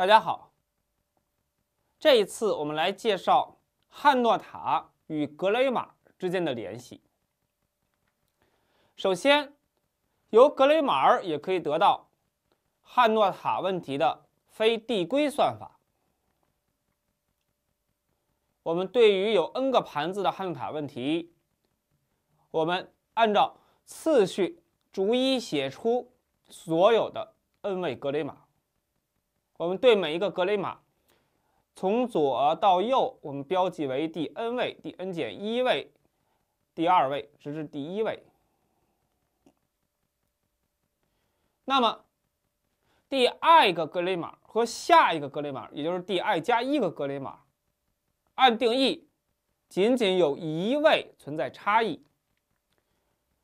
大家好，这一次我们来介绍汉诺塔与格雷码之间的联系。首先，由格雷码也可以得到汉诺塔问题的非递归算法。我们对于有 n 个盘子的汉诺塔问题，我们按照次序逐一写出所有的 n 位格雷码。我们对每一个格雷码，从左到右，我们标记为第 n 位、第 n 减一位、第二位，直至第一位。那么，第 i 个格雷码和下一个格雷码，也就是第 i 加一个格雷码，按定义，仅仅有一位存在差异。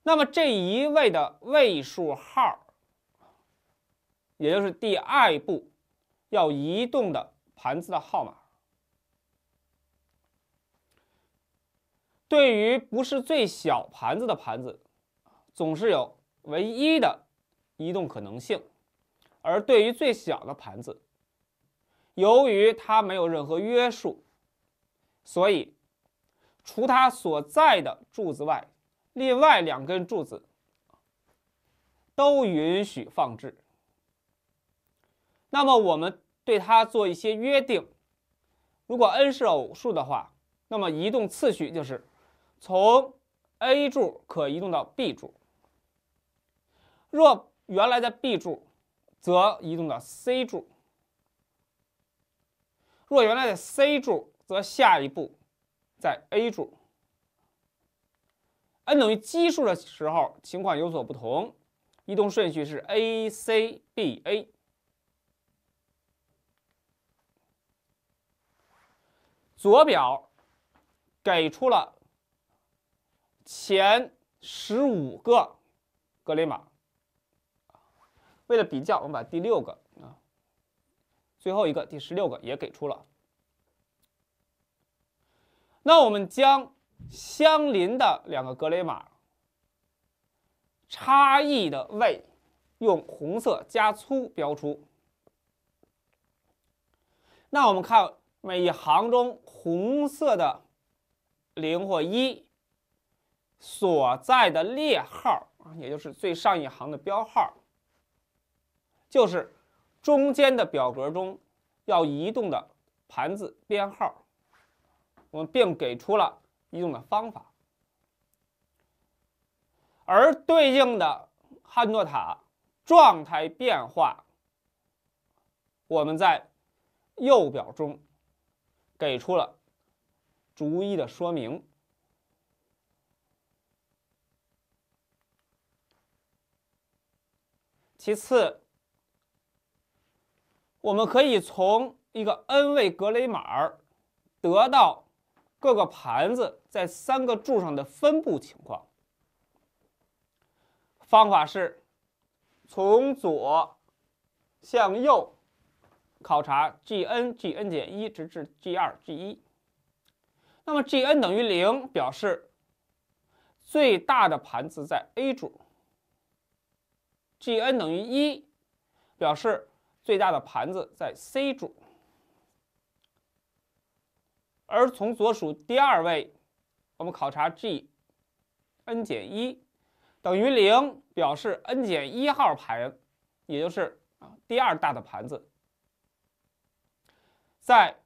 那么这一位的位数号，也就是第二步。要移动的盘子的号码，对于不是最小盘子的盘子，总是有唯一的移动可能性；而对于最小的盘子，由于它没有任何约束，所以除它所在的柱子外，另外两根柱子都允许放置。那么我们对它做一些约定：如果 n 是偶数的话，那么移动次序就是从 A 柱可移动到 B 柱；若原来的 B 柱，则移动到 C 柱；若原来的 C 柱，则下一步在 A 柱。n 等于奇数的时候，情况有所不同，移动顺序是 A C B A。左表给出了前十五个格雷码，为了比较，我们把第六个啊，最后一个第十六个也给出了。那我们将相邻的两个格雷码差异的位用红色加粗标出。那我们看。每一行中红色的零或一所在的列号啊，也就是最上一行的标号，就是中间的表格中要移动的盘子编号。我们并给出了移动的方法，而对应的汉诺塔状态变化，我们在右表中。给出了逐一的说明。其次，我们可以从一个 n 位格雷码得到各个盘子在三个柱上的分布情况。方法是，从左向右。考察 g n、g n 减一，直至 g 2、g 1。那么 g n 等于零表示最大的盘子在 A 柱，g n 等于一表示最大的盘子在 C 柱。而从左数第二位，我们考察 g n 减一等于零，表示 n 减一号盘，也就是啊第二大的盘子。在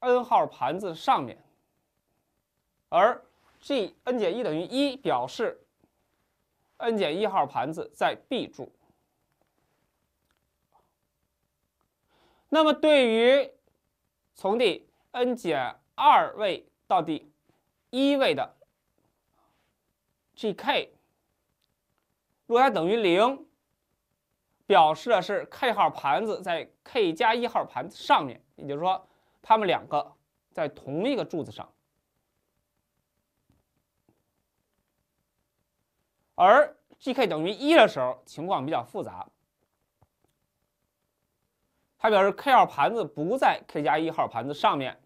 n 号盘子上面，而 g n 减一等于一表示 n 减一号盘子在 B 柱。那么，对于从第 n 减二位到第一位的 g k，若它等于零。表示的是 k 号盘子在 k 加一号盘子上面，也就是说，它们两个在同一个柱子上。而 gk 等于一的时候，情况比较复杂。它表示 k 号盘子不在 k 加一号盘子上面，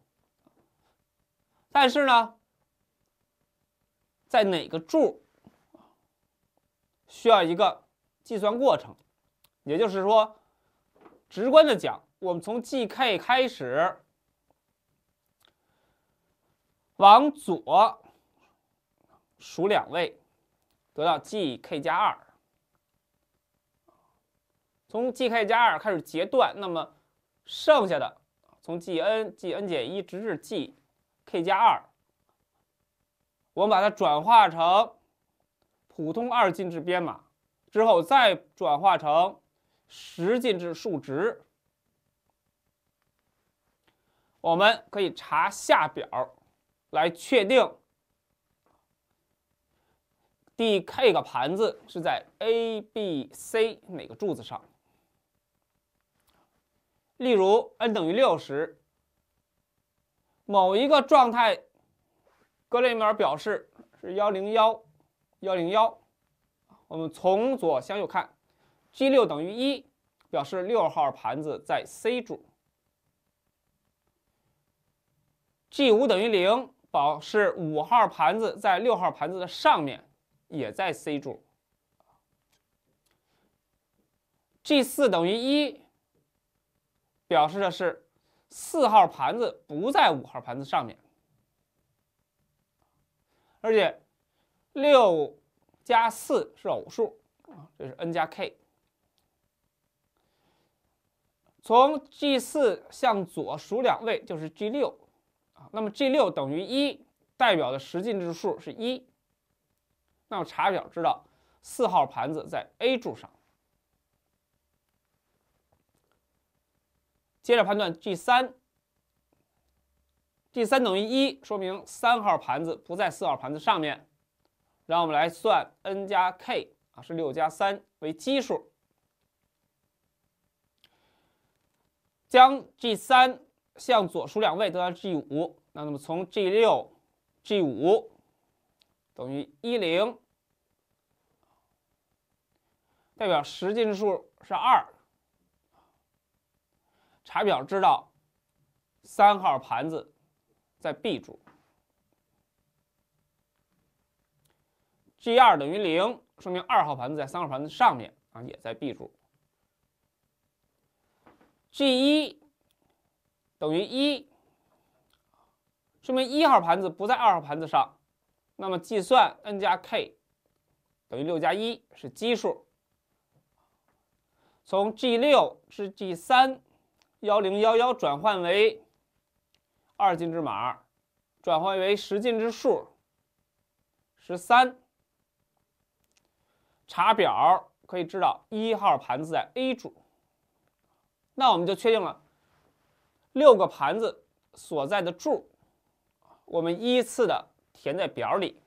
但是呢，在哪个柱需要一个计算过程。也就是说，直观的讲，我们从 gk 开始往左数两位，得到 gk 加二。从 gk 加二开始截断，那么剩下的从 gn、gn 减一直至 gk 加二，我们把它转化成普通二进制编码之后，再转化成。十进制数值，我们可以查下表来确定第 k 个盘子是在 A、B、C 哪个柱子上。例如，n 等于6时，某一个状态格雷面表示是幺零幺幺零幺，我们从左向右看。G 六等于一，表示六号盘子在 C 柱。G 五等于零，表示五号盘子在六号盘子的上面，也在 C 柱。G 四等于一，表示的是四号盘子不在五号盘子上面，而且六加四是偶数，啊，这是 n 加 k。从 G 四向左数两位就是 G 六啊，那么 G 六等于一，代表的十进制数是一。那么查表知道，四号盘子在 A 柱上。接着判断 G 三，G 三等于一，说明三号盘子不在四号盘子上面。让我们来算 n 加 k 啊，是六加三为奇数。将 G 三向左数两位得到 G 五，那那么从 G 六、G 五等于一零，代表十进制数是二。查表知道，三号盘子在 B 柱。G 二等于零，说明二号盘子在三号盘子上面啊，也在 B 柱。G 一等于一，说明一号盘子不在二号盘子上。那么计算 n 加 k 等于六加一是奇数。从 G 六至 G 三幺零幺幺转换为二进制码，转换为十进制数十三。查表可以知道一号盘子在 A 柱。那我们就确定了六个盘子所在的柱我们依次的填在表里。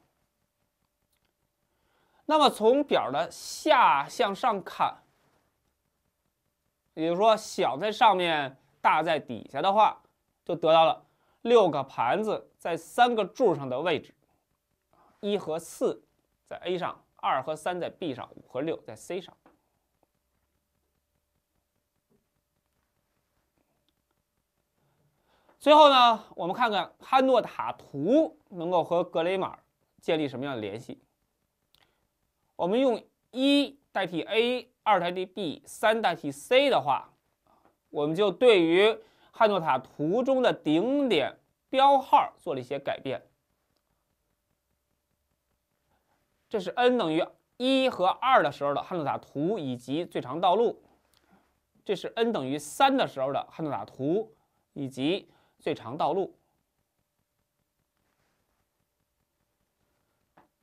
那么从表的下向上看，也就是说小在上面，大在底下的话，就得到了六个盘子在三个柱上的位置：一和四在 A 上，二和三在 B 上，五和六在 C 上。最后呢，我们看看汉诺塔图能够和格雷码建立什么样的联系。我们用一代替 a，二代替 b，三代替 c 的话，我们就对于汉诺塔图中的顶点标号做了一些改变。这是 n 等于一和二的时候的汉诺塔图以及最长道路，这是 n 等于三的时候的汉诺塔图以及。最长道路，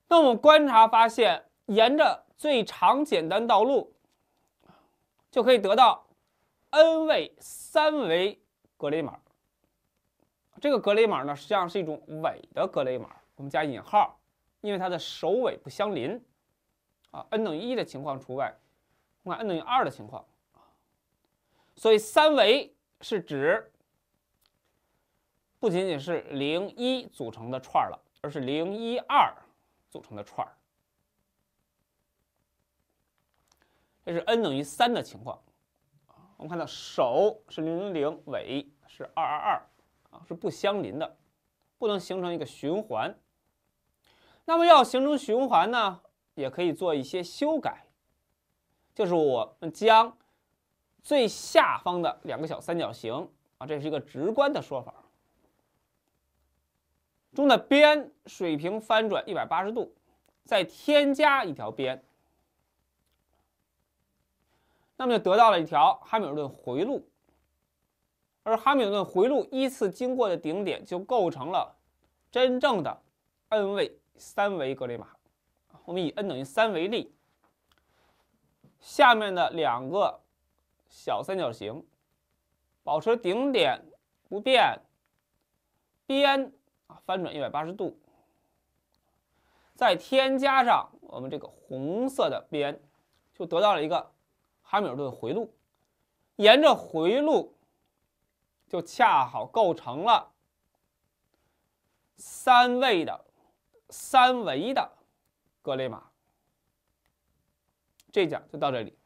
那我们观察发现，沿着最长简单道路，就可以得到 n 位三维格雷码。这个格雷码呢，实际上是一种伪的格雷码，我们加引号，因为它的首尾不相邻，啊，n 等于一的情况除外。我们看 n 等于二的情况，所以三维是指。不仅仅是零一组成的串了，而是零一二组成的串这是 n 等于三的情况我们看到首是零零零，尾是二二二啊，是不相邻的，不能形成一个循环。那么要形成循环呢，也可以做一些修改，就是我们将最下方的两个小三角形啊，这是一个直观的说法。中的边水平翻转一百八十度，再添加一条边，那么就得到了一条哈密尔顿回路。而哈密尔顿回路依次经过的顶点就构成了真正的 n 位三维格雷码。我们以 n 等于三为例，下面的两个小三角形保持顶点不变，边。翻转一百八十度，再添加上我们这个红色的边，就得到了一个哈密尔顿回路。沿着回路，就恰好构成了三位的三维的格雷码。这讲就到这里。